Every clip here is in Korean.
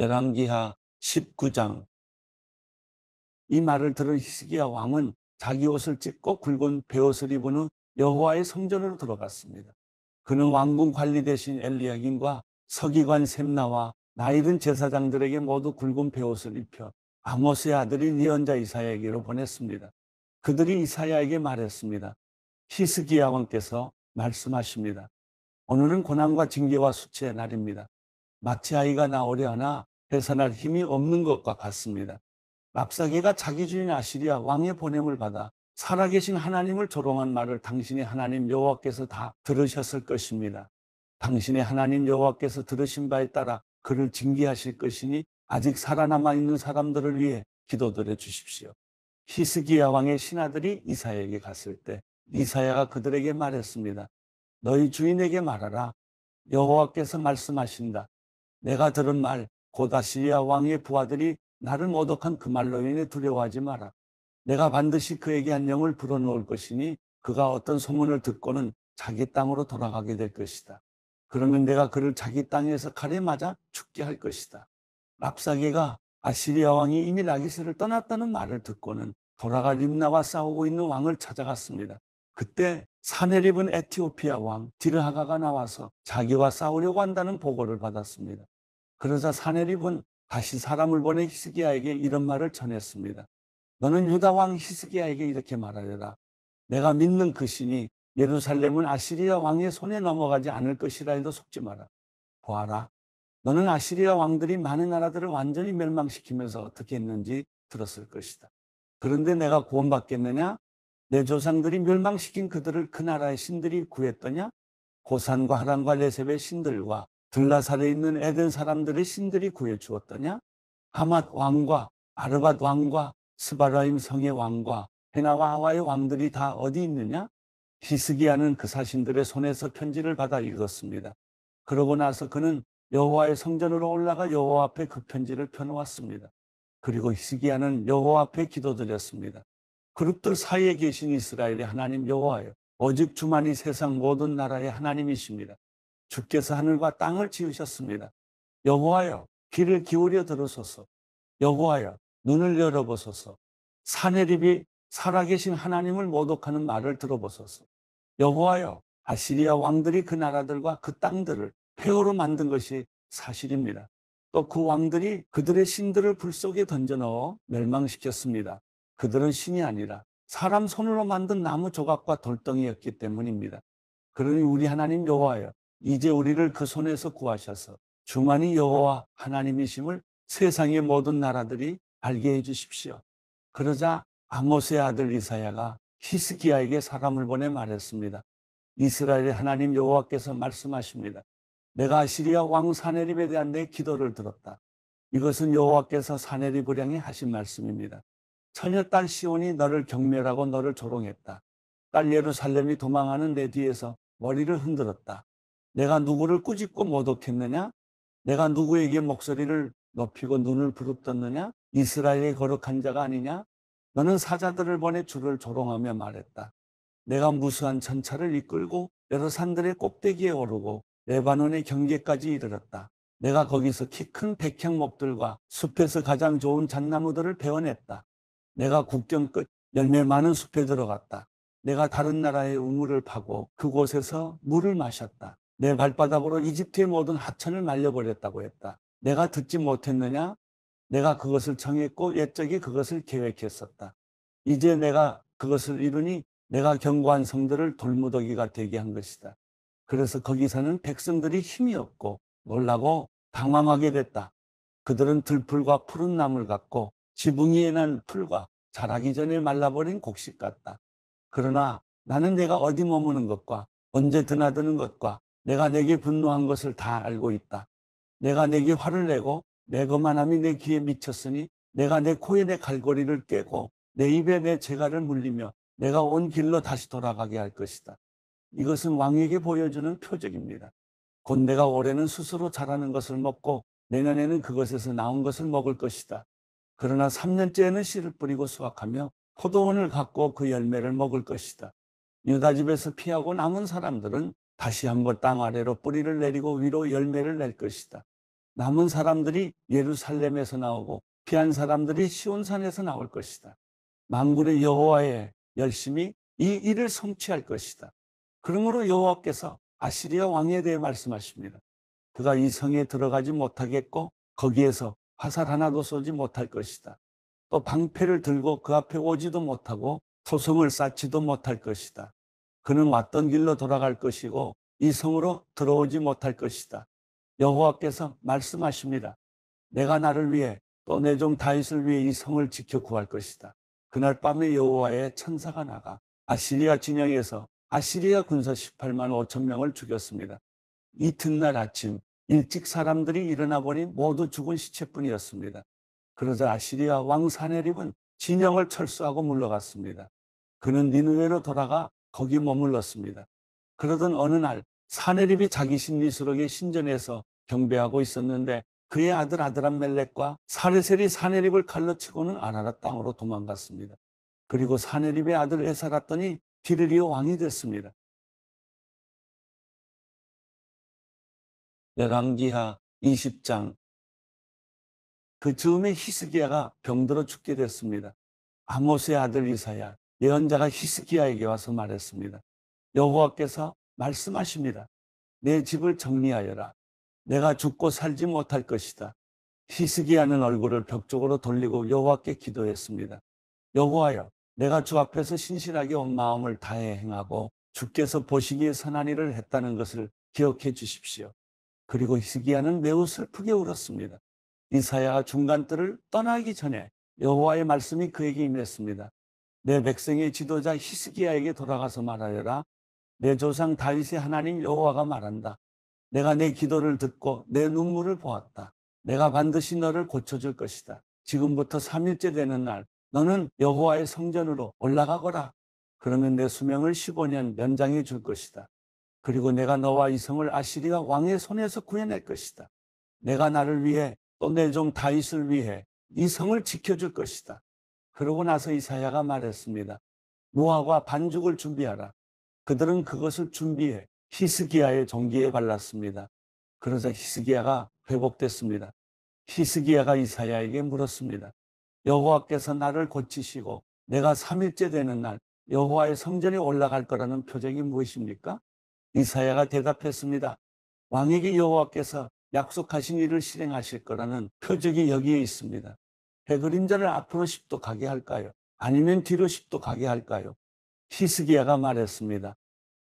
열왕기하 19장 이 말을 들은 히스기야 왕은 자기 옷을 찢고 굵은 베옷을 입은 후 여호와의 성전으로 들어갔습니다. 그는 왕궁 관리 대신 엘리야긴과 서기관 셈나와 나이든 제사장들에게 모두 굵은 베옷을 입혀 아모스의 아들인 예언자 이사야에게로 보냈습니다. 그들이 이사야에게 말했습니다. 히스기야 왕께서 말씀하십니다. 오늘은 고난과 징계와 수치의 날입니다. 마치 아이가 나오려나 해산할 힘이 없는 것과 같습니다. 맙사기가 자기 주인 아시리아 왕의 보냄을 받아 살아계신 하나님을 조롱한 말을 당신의 하나님 여호와께서 다 들으셨을 것입니다. 당신의 하나님 여호와께서 들으신 바에 따라 그를 징계하실 것이니 아직 살아남아 있는 사람들을 위해 기도드려 주십시오. 히스기야 왕의 신하들이 이사야에게 갔을 때 이사야가 그들에게 말했습니다. 너희 주인에게 말하라. 여호와께서 말씀하신다. 내가 들은 말 고다시리아 왕의 부하들이 나를 모독한 그 말로 인해 두려워하지 마라. 내가 반드시 그에게 한 영을 불어넣을 것이니 그가 어떤 소문을 듣고는 자기 땅으로 돌아가게 될 것이다. 그러면 내가 그를 자기 땅에서 칼에 맞아 죽게 할 것이다. 랍사게가 아시리아 왕이 이미 라기스를 떠났다는 말을 듣고는 돌아가 림나와 싸우고 있는 왕을 찾아갔습니다. 그때 사내립은 에티오피아 왕 디르하가가 나와서 자기와 싸우려고 한다는 보고를 받았습니다. 그러자 사내립은 다시 사람을 보내 히스기야에게 이런 말을 전했습니다. 너는 유다 왕 히스기야에게 이렇게 말하려라. 내가 믿는 그 신이 예루살렘은 아시리아 왕의 손에 넘어가지 않을 것이라 해도 속지 마라. 보아라. 너는 아시리아 왕들이 많은 나라들을 완전히 멸망시키면서 어떻게 했는지 들었을 것이다. 그런데 내가 구원받겠느냐? 내 조상들이 멸망시킨 그들을 그 나라의 신들이 구했더냐? 고산과 하란과 레셉의 신들과 들라살에 있는 에덴 사람들의 신들이 구해주었더냐? 하맛 왕과 아르밧 왕과 스바라임 성의 왕과 헤나와 하와의 왕들이 다 어디 있느냐? 히스기야는 그 사신들의 손에서 편지를 받아 읽었습니다. 그러고 나서 그는 여호와의 성전으로 올라가 여호와 앞에 그 편지를 펴놓았습니다. 그리고 히스기야는 여호와 앞에 기도드렸습니다. 그룹들 사이에 계신 이스라엘의 하나님 여호와여 오직 주만이 세상 모든 나라의 하나님이십니다. 주께서 하늘과 땅을 지으셨습니다. 여호와여 귀를 기울여 들으소서. 여호와여 눈을 열어보소서. 사내립이 살아계신 하나님을 모독하는 말을 들어보소서. 여호와여 아시리아 왕들이 그 나라들과 그 땅들을 폐허로 만든 것이 사실입니다. 또 그 왕들이 그들의 신들을 불 속에 던져 넣어 멸망시켰습니다. 그들은 신이 아니라 사람 손으로 만든 나무 조각과 돌덩이였기 때문입니다. 그러니 우리 하나님 여호와여 이제 우리를 그 손에서 구하셔서 주만이 여호와 하나님이심을 세상의 모든 나라들이 알게 해 주십시오. 그러자 아모스의 아들 이사야가 히스기야에게 사람을 보내 말했습니다. 이스라엘의 하나님 여호와께서 말씀하십니다. 내가 시리아왕사내립에 대한 내 기도를 들었다. 이것은 여호와께서 사내립 을량에 하신 말씀입니다. 처녀 딸 시온이 너를 경멸하고 너를 조롱했다. 딸 예루살렘이 도망하는 내 뒤에서 머리를 흔들었다. 내가 누구를 꾸짖고 모독했느냐? 내가 누구에게 목소리를 높이고 눈을 부릅떴느냐? 이스라엘의 거룩한 자가 아니냐? 너는 사자들을 보내 주를 조롱하며 말했다. 내가 무수한 전차를 이끌고 여러 산들의 꼭대기에 오르고 레바논의 경계까지 이르렀다. 내가 거기서 키 큰 백향목들과 숲에서 가장 좋은 잣나무들을 베어냈다. 내가 국경 끝 열매 많은 숲에 들어갔다. 내가 다른 나라의 우물을 파고 그곳에서 물을 마셨다. 내 발바닥으로 이집트의 모든 하천을 말려버렸다고 했다. 내가 듣지 못했느냐? 내가 그것을 정했고 옛적이 그것을 계획했었다. 이제 내가 그것을 이루니 내가 견고한 성들을 돌무더기가 되게 한 것이다. 그래서 거기서는 백성들이 힘이 없고 놀라고 당황하게 됐다. 그들은 들풀과 푸른 나물 같고 지붕이에 난 풀과 자라기 전에 말라버린 곡식 같다. 그러나 나는 내가 어디 머무는 것과 언제 드나드는 것과 내가 내게 분노한 것을 다 알고 있다. 내가 내게 화를 내고 내 거만함이 내 귀에 미쳤으니 내가 내 코에 내 갈고리를 깨고 내 입에 내 재갈을 물리며 내가 온 길로 다시 돌아가게 할 것이다. 이것은 왕에게 보여주는 표적입니다. 곧 내가 올해는 스스로 자라는 것을 먹고 내년에는 그것에서 나온 것을 먹을 것이다. 그러나 3년째에는 씨를 뿌리고 수확하며 포도원을 갖고 그 열매를 먹을 것이다. 유다집에서 피하고 남은 사람들은 다시 한번 땅 아래로 뿌리를 내리고 위로 열매를 낼 것이다. 남은 사람들이 예루살렘에서 나오고 피한 사람들이 시온산에서 나올 것이다. 만군의 여호와의 열심히 이 일을 성취할 것이다. 그러므로 여호와께서 아시리아 왕에 대해 말씀하십니다. 그가 이 성에 들어가지 못하겠고 거기에서 화살 하나도 쏘지 못할 것이다. 또 방패를 들고 그 앞에 오지도 못하고 소송을 쌓지도 못할 것이다. 그는 왔던 길로 돌아갈 것이고 이 성으로 들어오지 못할 것이다. 여호와께서 말씀하십니다. 내가 나를 위해 또 내 종 다윗을 위해 이 성을 지켜 구할 것이다. 그날 밤에 여호와의 천사가 나가 아시리아 진영에서 아시리아 군사 18만 5천 명을 죽였습니다. 이튿날 아침 일찍 사람들이 일어나 보니 모두 죽은 시체뿐이었습니다. 그러자 아시리아 왕사내립은 진영을 철수하고 물러갔습니다. 그는 니누에로 돌아가 거기 머물렀습니다. 그러던 어느 날 사내립이 자기 신리수록에 신전에서 경배하고 있었는데 그의 아들 아드람멜렉과 사레셀이 사내립을 칼로 치고는 아라라 땅으로 도망갔습니다. 그리고 사내립의 아들 에사았더니 디르리오 왕이 됐습니다. 열강기하 20장 그 즈음에 히스기야가 병들어 죽게 됐습니다. 아모스의 아들 이사야 예언자가 히스기야에게 와서 말했습니다. 여호와께서 말씀하십니다. 내 집을 정리하여라. 내가 죽고 살지 못할 것이다. 히스기야는 얼굴을 벽 쪽으로 돌리고 여호와께 기도했습니다. 여호와여, 내가 주 앞에서 신실하게 온 마음을 다해 행하고 주께서 보시기에 선한 일을 했다는 것을 기억해 주십시오. 그리고 히스기야는 매우 슬프게 울었습니다. 이사야가 중간뜰을 떠나기 전에 여호와의 말씀이 그에게 임했습니다. 내 백성의 지도자 히스기야에게 돌아가서 말하여라. 내 조상 다윗의 하나님 여호와가 말한다. 내가 내 기도를 듣고 내 눈물을 보았다. 내가 반드시 너를 고쳐줄 것이다. 지금부터 3일째 되는 날 너는 여호와의 성전으로 올라가거라. 그러면 내 수명을 15년 연장해 줄 것이다. 그리고 내가 너와 이 성을 아시리아 왕의 손에서 구해낼 것이다. 내가 나를 위해 또 내 종 다윗을 위해 이 성을 지켜줄 것이다. 그러고 나서 이사야가 말했습니다. 무화과 반죽을 준비하라. 그들은 그것을 준비해 히스기야의 종기에 발랐습니다. 그러자 히스기야가 회복됐습니다. 히스기야가 이사야에게 물었습니다. 여호와께서 나를 고치시고 내가 3일째 되는 날 여호와의 성전에 올라갈 거라는 표정이 무엇입니까? 이사야가 대답했습니다. 왕에게 여호와께서 약속하신 일을 실행하실 거라는 표적이 여기에 있습니다. 해 그림자를 앞으로 10도 가게 할까요? 아니면 뒤로 10도 가게 할까요? 히스기야가 말했습니다.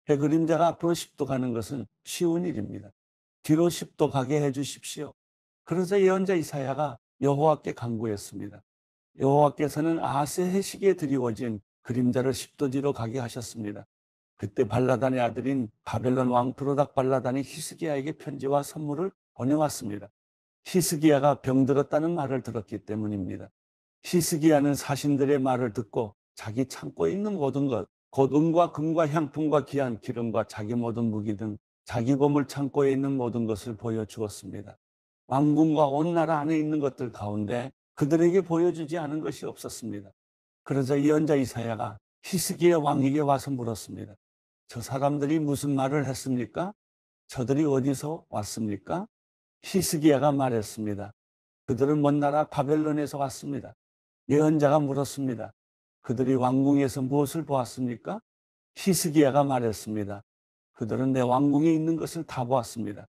해 그림자가 앞으로 10도 가는 것은 쉬운 일입니다. 뒤로 10도 가게 해 주십시오. 그래서 예언자 이사야가 여호와께 간구했습니다. 여호와께서는 아세 해시기에 드리워진 그림자를 10도 뒤로 가게 하셨습니다. 그때 발라단의 아들인 바벨론 왕 브로닥 발라단이 히스기야에게 편지와 선물을 보내왔습니다. 히스기야가 병들었다는 말을 들었기 때문입니다. 히스기야는 사신들의 말을 듣고 자기 창고에 있는 모든 것, 고등과 금과 향품과 귀한 기름과 자기 모든 무기 등 자기 보물 창고에 있는 모든 것을 보여주었습니다. 왕궁과 온 나라 안에 있는 것들 가운데 그들에게 보여주지 않은 것이 없었습니다. 그러자 이언자 이사야가 히스기야 왕에게 와서 물었습니다. 저 사람들이 무슨 말을 했습니까? 저들이 어디서 왔습니까? 히스기야가 말했습니다. 그들은 먼 나라 바벨론에서 왔습니다. 예언자가 물었습니다. 그들이 왕궁에서 무엇을 보았습니까? 히스기야가 말했습니다. 그들은 내 왕궁에 있는 것을 다 보았습니다.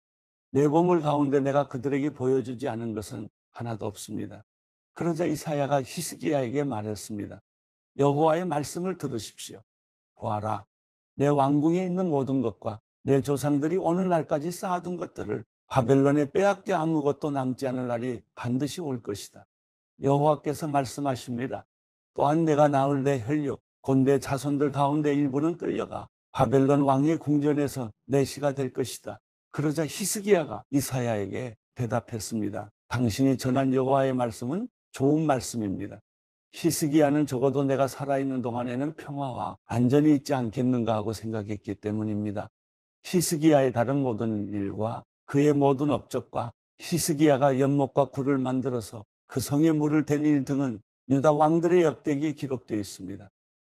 내 보물 가운데 내가 그들에게 보여주지 않은 것은 하나도 없습니다. 그러자 이사야가 히스기야에게 말했습니다. 여호와의 말씀을 들으십시오. 보아라. 내 왕궁에 있는 모든 것과 내 조상들이 오늘날까지 쌓아둔 것들을 바벨론에 빼앗겨 아무것도 남지 않을 날이 반드시 올 것이다. 여호와께서 말씀하십니다. 또한 내가 낳을 내 혈육, 곤대 자손들 가운데 일부는 끌려가 바벨론 왕의 궁전에서 내시가 될 것이다. 그러자 히스기야가 이사야에게 대답했습니다. 당신이 전한 여호와의 말씀은 좋은 말씀입니다. 히스기야는 적어도 내가 살아있는 동안에는 평화와 안전이 있지 않겠는가 하고 생각했기 때문입니다. 히스기야의 다른 모든 일과 그의 모든 업적과 히스기야가 연못과 굴을 만들어서 그 성에 물을 댄 일 등은 유다 왕들의 역대기에 기록되어 있습니다.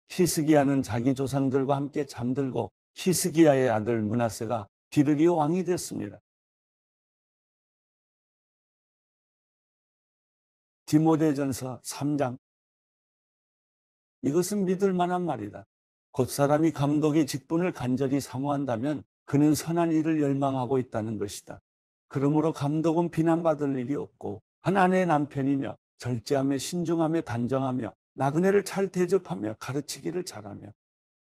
히스기야는 자기 조상들과 함께 잠들고 히스기야의 아들 문하세가 디르기오 왕이 됐습니다. 디모대전서 3장 이것은 믿을 만한 말이다. 곧 사람이 감독의 직분을 간절히 사모한다면 그는 선한 일을 열망하고 있다는 것이다. 그러므로 감독은 비난받을 일이 없고 한 아내의 남편이며 절제하며 신중하며 단정하며 나그네를 잘 대접하며 가르치기를 잘하며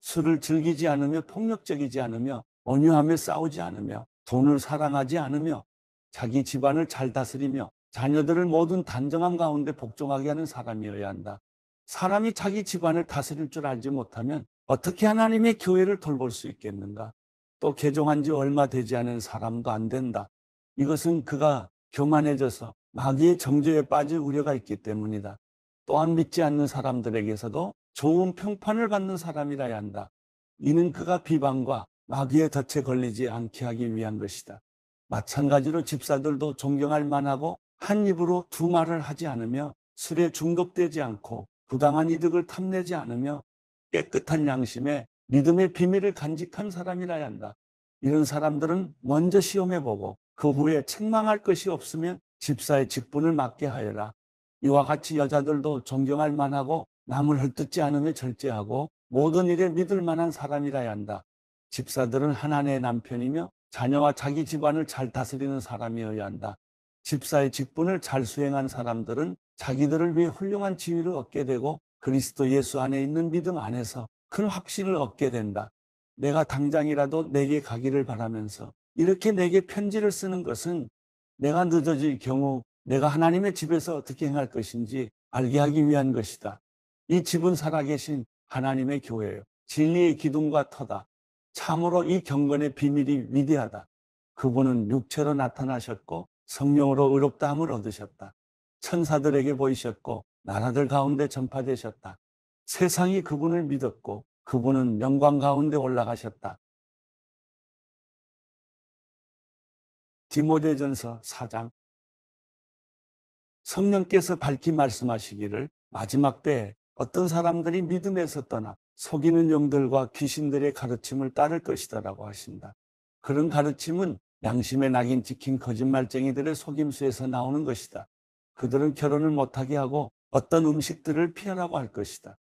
술을 즐기지 않으며 폭력적이지 않으며 온유하며 싸우지 않으며 돈을 사랑하지 않으며 자기 집안을 잘 다스리며 자녀들을 모든 단정함 가운데 복종하게 하는 사람이어야 한다. 사람이 자기 집안을 다스릴 줄 알지 못하면 어떻게 하나님의 교회를 돌볼 수 있겠는가? 또 개종한 지 얼마 되지 않은 사람도 안 된다. 이것은 그가 교만해져서 마귀의 정죄에 빠질 우려가 있기 때문이다. 또한 믿지 않는 사람들에게서도 좋은 평판을 받는 사람이라야 한다. 이는 그가 비방과 마귀의 덫에 걸리지 않게 하기 위한 것이다. 마찬가지로 집사들도 존경할 만하고 한 입으로 두 말을 하지 않으며 술에 중독되지 않고 부당한 이득을 탐내지 않으며 깨끗한 양심에 믿음의 비밀을 간직한 사람이라야 한다. 이런 사람들은 먼저 시험해보고 그 후에 책망할 것이 없으면 집사의 직분을 맡게 하여라. 이와 같이 여자들도 존경할 만하고 남을 헐뜯지 않으며 절제하고 모든 일에 믿을 만한 사람이라야 한다. 집사들은 하나님의 남편이며 자녀와 자기 집안을 잘 다스리는 사람이어야 한다. 집사의 직분을 잘 수행한 사람들은 자기들을 위해 훌륭한 지위를 얻게 되고 그리스도 예수 안에 있는 믿음 안에서 큰 그 확신을 얻게 된다. 내가 당장이라도 내게 가기를 바라면서 이렇게 내게 편지를 쓰는 것은 내가 늦어질 경우 내가 하나님의 집에서 어떻게 행할 것인지 알게 하기 위한 것이다. 이 집은 살아계신 하나님의 교회요 진리의 기둥과 터다. 참으로 이 경건의 비밀이 위대하다. 그분은 육체로 나타나셨고 성령으로 의롭다함을 얻으셨다. 천사들에게 보이셨고 나라들 가운데 전파되셨다. 세상이 그분을 믿었고 그분은 영광 가운데 올라가셨다. 디모데전서 4장 성령께서 밝히 말씀하시기를 마지막 때 어떤 사람들이 믿음에서 떠나 속이는 용들과 귀신들의 가르침을 따를 것이다라고 하신다. 그런 가르침은 양심의 낙인 찍힌 거짓말쟁이들의 속임수에서 나오는 것이다. 그들은 결혼을 못하게 하고 어떤 음식들을 피하라고 할 것이다.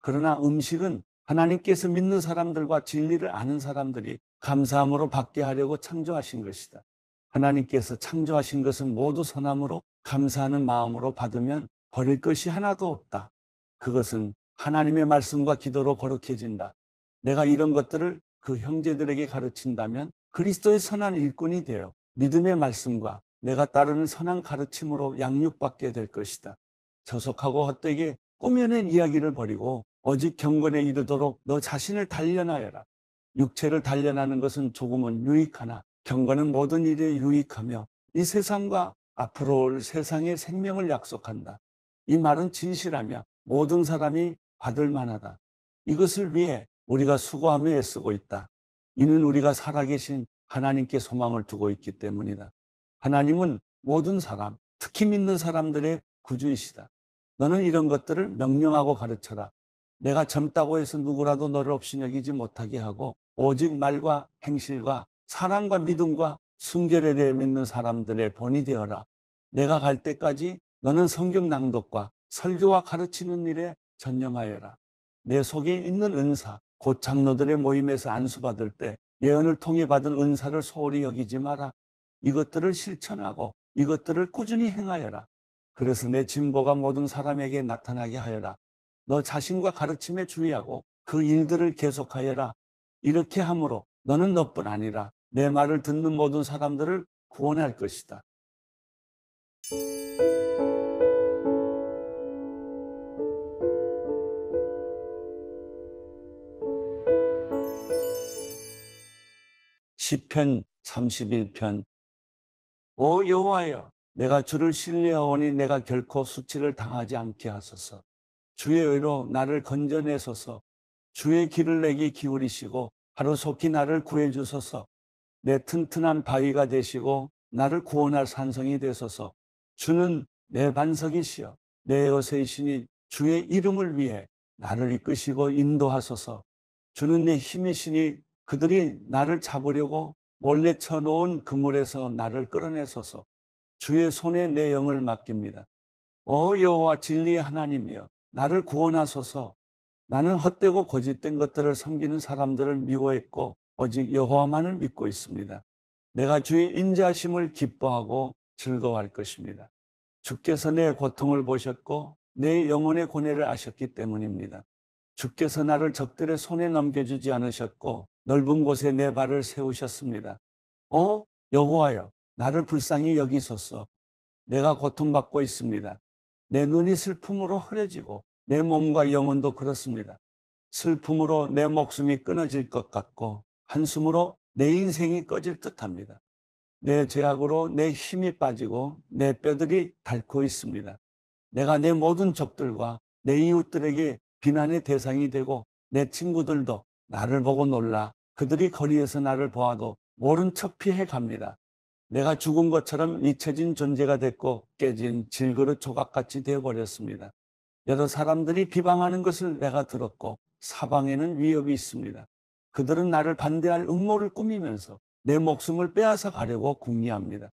그러나 음식은 하나님께서 믿는 사람들과 진리를 아는 사람들이 감사함으로 받게 하려고 창조하신 것이다. 하나님께서 창조하신 것은 모두 선함으로 감사하는 마음으로 받으면 버릴 것이 하나도 없다. 그것은 하나님의 말씀과 기도로 거룩해진다. 내가 이런 것들을 그 형제들에게 가르친다면 그리스도의 선한 일꾼이 되어 믿음의 말씀과 내가 따르는 선한 가르침으로 양육받게 될 것이다. 저속하고 헛되게 꾸며낸 이야기를 버리고 오직 경건에 이르도록 너 자신을 단련하여라. 육체를 단련하는 것은 조금은 유익하나 경건은 모든 일에 유익하며 이 세상과 앞으로 올 세상의 생명을 약속한다. 이 말은 진실하며 모든 사람이 받을 만하다. 이것을 위해 우리가 수고하며 애쓰고 있다. 이는 우리가 살아계신 하나님께 소망을 두고 있기 때문이다. 하나님은 모든 사람, 특히 믿는 사람들의 구주이시다. 너는 이런 것들을 명령하고 가르쳐라. 내가 젊다고 해서 누구라도 너를 없인 여기지 못하게 하고 오직 말과 행실과 사랑과 믿음과 순결에 대해 믿는 사람들의 본이 되어라. 내가 갈 때까지 너는 성경 낭독과 설교와 가르치는 일에 전념하여라. 내 속에 있는 은사, 고창로들의 모임에서 안수받을 때 예언을 통해 받은 은사를 소홀히 여기지 마라. 이것들을 실천하고 이것들을 꾸준히 행하여라. 그래서 내 진보가 모든 사람에게 나타나게 하여라. 너 자신과 가르침에 주의하고 그 일들을 계속하여라. 이렇게 함으로 너는 너뿐 아니라 내 말을 듣는 모든 사람들을 구원할 것이다. 1 0편 31편 오 여호와여 내가 주를 신뢰하오니 내가 결코 수치를 당하지 않게 하소서 주의 의로 나를 건져내소서 주의 길을 내게 기울이시고 하루속히 나를 구해주소서 내 튼튼한 바위가 되시고 나를 구원할 산성이 되소서 주는 내 반석이시여 내 여세이시니 주의 이름을 위해 나를 이끄시고 인도하소서 주는 내 힘이시니 그들이 나를 잡으려고 몰래 쳐놓은 그물에서 나를 끌어내소서 주의 손에 내 영을 맡깁니다 오 여호와 진리의 하나님이여 나를 구원하소서 나는 헛되고 거짓된 것들을 섬기는 사람들을 미워했고 오직 여호와만을 믿고 있습니다. 내가 주의 인자심을 기뻐하고 즐거워할 것입니다. 주께서 내 고통을 보셨고 내 영혼의 고뇌를 아셨기 때문입니다. 주께서 나를 적들의 손에 넘겨주지 않으셨고 넓은 곳에 내 발을 세우셨습니다. 어 여호와여 나를 불쌍히 여기소서 내가 고통받고 있습니다. 내 눈이 슬픔으로 흐려지고 내 몸과 영혼도 그렇습니다. 슬픔으로 내 목숨이 끊어질 것 같고 한숨으로 내 인생이 꺼질 듯 합니다. 내 죄악으로 내 힘이 빠지고 내 뼈들이 닳고 있습니다. 내가 내 모든 적들과 내 이웃들에게 비난의 대상이 되고 내 친구들도 나를 보고 놀라 그들이 거리에서 나를 보아도 모른 척 피해 갑니다. 내가 죽은 것처럼 잊혀진 존재가 됐고 깨진 질그릇 조각같이 되어버렸습니다. 여러 사람들이 비방하는 것을 내가 들었고 사방에는 위협이 있습니다. 그들은 나를 반대할 음모를 꾸미면서 내 목숨을 빼앗아 가려고 궁리합니다.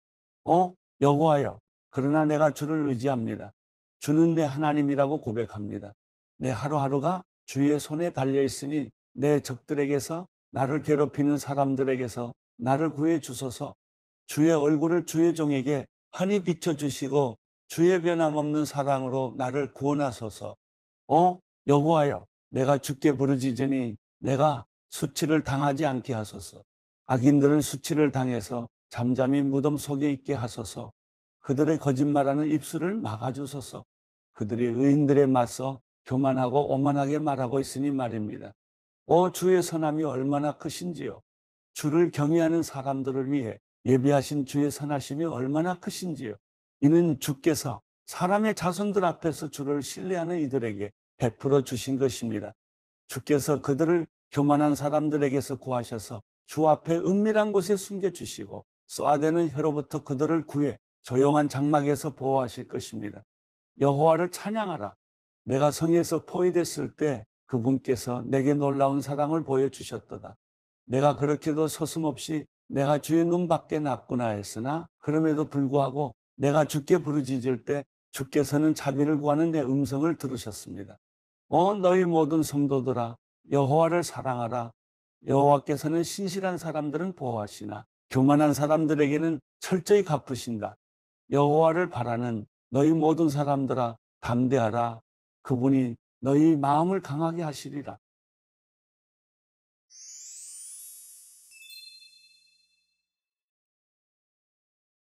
어? 여호와여 그러나 내가 주를 의지합니다. 주는 내 하나님이라고 고백합니다. 내 하루하루가 주의 손에 달려 있으니 내 적들에게서 나를 괴롭히는 사람들에게서 나를 구해 주소서 주의 얼굴을 주의 종에게 흔히 비춰주시고 주의 변함없는 사랑으로 나를 구원하소서. 어? 여호와여 내가 죽게 부르짖으니 내가 수치를 당하지 않게 하소서. 악인들은 수치를 당해서 잠잠히 무덤 속에 있게 하소서. 그들의 거짓말하는 입술을 막아주소서. 그들이 의인들에 맞서 교만하고 오만하게 말하고 있으니 말입니다. 오 주의 선함이 얼마나 크신지요. 주를 경외하는 사람들을 위해 예비하신 주의 선하심이 얼마나 크신지요. 이는 주께서 사람의 자손들 앞에서 주를 신뢰하는 이들에게 베풀어 주신 것입니다. 주께서 그들을 교만한 사람들에게서 구하셔서 주 앞에 은밀한 곳에 숨겨주시고 쏘대는 혀로부터 그들을 구해 조용한 장막에서 보호하실 것입니다. 여호와를 찬양하라. 내가 성에서 포위됐을 때 그분께서 내게 놀라운 사랑을 보여주셨도다. 내가 그렇게도 서슴없이 내가 주의 눈밖에 났구나 했으나 그럼에도 불구하고 내가 주께 부르짖을 때 주께서는 자비를 구하는 내 음성을 들으셨습니다. 어 너희 모든 성도들아 여호와를 사랑하라. 여호와께서는 신실한 사람들은 보호하시나 교만한 사람들에게는 철저히 갚으신다. 여호와를 바라는 너희 모든 사람들아 담대하라. 그분이 너희 마음을 강하게 하시리라.